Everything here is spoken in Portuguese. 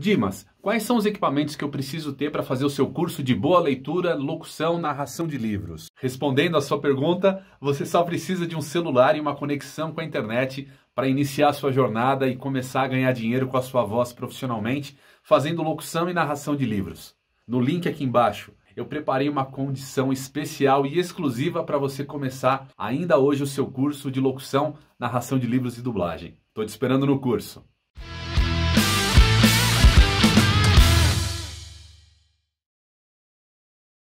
Dimas, quais são os equipamentos que eu preciso ter para fazer o seu curso de boa leitura, locução, narração de livros? Respondendo à sua pergunta, você só precisa de um celular e uma conexão com a internet para iniciar sua jornada e começar a ganhar dinheiro com a sua voz profissionalmente, fazendo locução e narração de livros. No link aqui embaixo, eu preparei uma condição especial e exclusiva para você começar ainda hoje o seu curso de locução, narração de livros e dublagem. Estou te esperando no curso.